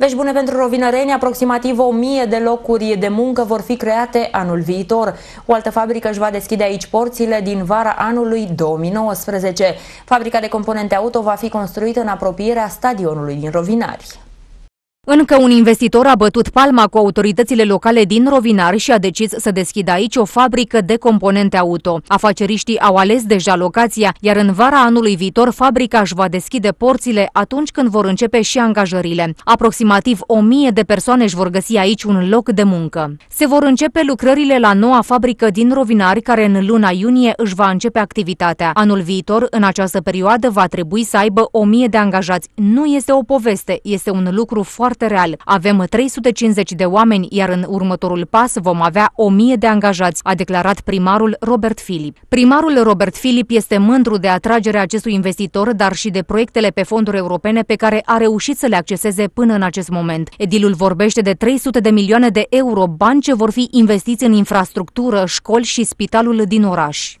Vești bune pentru rovinăreni, aproximativ 1000 de locuri de muncă vor fi create anul viitor. O altă fabrică își va deschide aici porțile din vara anului 2019. Fabrica de componente auto va fi construită în apropierea stadionului din Rovinari. Încă un investitor a bătut palma cu autoritățile locale din Rovinar și a decis să deschidă aici o fabrică de componente auto. Afaceriștii au ales deja locația, iar în vara anului viitor fabrica își va deschide porțile atunci când vor începe și angajările. Aproximativ 1000 de persoane își vor găsi aici un loc de muncă. Se vor începe lucrările la noua fabrică din Rovinari, care în luna iunie își va începe activitatea. Anul viitor, în această perioadă, va trebui să aibă 1000 de angajați. Nu este o poveste, este un lucru foarte foarte real. Avem 350 de oameni, iar în următorul pas vom avea 1000 de angajați, a declarat primarul Robert Filip. Primarul Robert Filip este mândru de atragerea acestui investitor, dar și de proiectele pe fonduri europene pe care a reușit să le acceseze până în acest moment. Edilul vorbește de 300 de milioane de euro bani ce vor fi investiți în infrastructură, școli și spitalul din oraș.